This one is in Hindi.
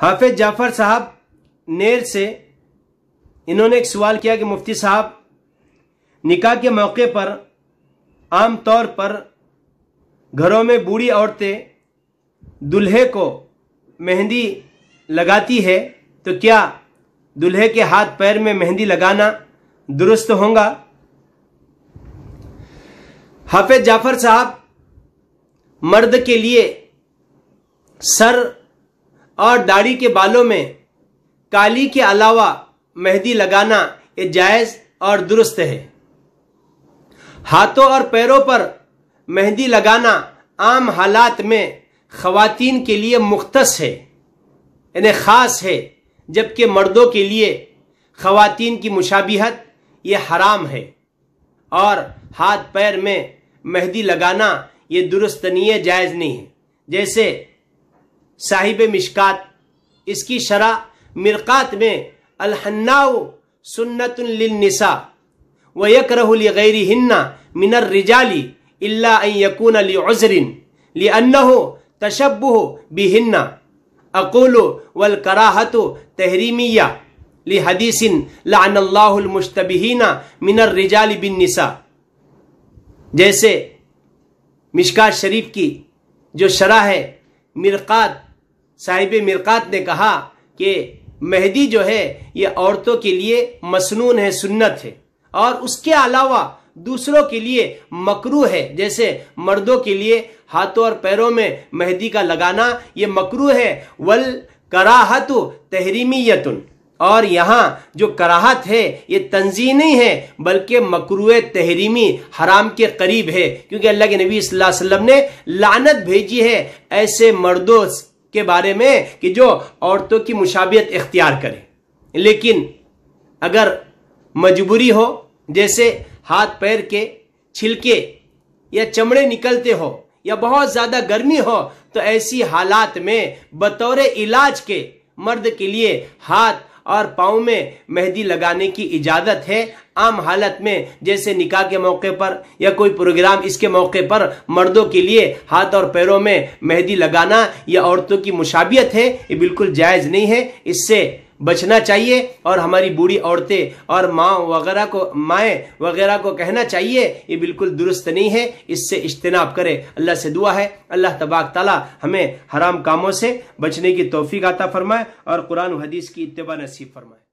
हाफिज जाफर साहब नेर से इन्होंने एक सवाल किया कि मुफ्ती साहब निकाह के मौके पर आम तौर पर घरों में बूढ़ी औरतें दूल्हे को मेहंदी लगाती है तो क्या दूल्हे के हाथ पैर में मेहंदी लगाना दुरुस्त होगा हाफिज जाफर साहब मर्द के लिए सर और दाढ़ी के बालों में काली के अलावा मेहंदी लगाना ये जायज और दुरुस्त है हाथों और पैरों पर मेहंदी लगाना आम हालात में खातन के लिए मुख्त है यानी ख़ास है जबकि मर्दों के लिए खातन की मुशाबिहत ये हराम है और हाथ पैर में मेहंदी लगाना ये दुरुस्त नहीं है जायज़ नहीं है जैसे साहिब मिशकात इसकी शरा मिरकात में अलहन्ना सुन्नतनिसा व यकरहुलगैर हिन्ना मिनर रिजाली यकून अलीजरिन लिअन्न हो तशब हो बिहिन्ना अकोलो वल कराहत तहरीमिया हदीसिन लानल्लामुश्तबीना मिनर रिजाली बिन निसा जैसे मिशका शरीफ की जो शरा है मिरकात साहिब मिरकात ने कहा कि मेहदी जो है ये औरतों के लिए मसनून है सुन्नत है और उसके अलावा दूसरों के लिए मकरू है जैसे मर्दों के लिए हाथों और पैरों में मेहदी का लगाना ये मकरू है वल कराहत तहरीमीयतुन और यहाँ जो कराहत है ये तंजी नहीं है बल्कि मकर तहरीमी हराम के करीब है क्योंकि अल्लाह के नबी वसल्लम ने लानत भेजी है ऐसे मर्दों के बारे में कि जो औरतों की मुशाबियत इख्तियार करें लेकिन अगर मजबूरी हो जैसे हाथ पैर के छिलके या चमड़े निकलते हो या बहुत ज़्यादा गर्मी हो तो ऐसी हालात में बतौर इलाज के मर्द के लिए हाथ और पाँव में मेहंदी लगाने की इजाज़त है आम हालत में जैसे निकाह के मौके पर या कोई प्रोग्राम इसके मौके पर मर्दों के लिए हाथ और पैरों में मेहंदी लगाना या औरतों की मुशाबियत है ये बिल्कुल जायज़ नहीं है इससे बचना चाहिए और हमारी बूढ़ी औरतें और माँ वगैरह को माएँ वगैरह को कहना चाहिए ये बिल्कुल दुरुस्त नहीं है इससे इज्तनाब करें अल्लाह से दुआ है अल्लाह तबाक ताला हमें हराम कामों से बचने की तोफ़ी आता फरमाए और कुरान हदीस की इतबा नसीब फरमाए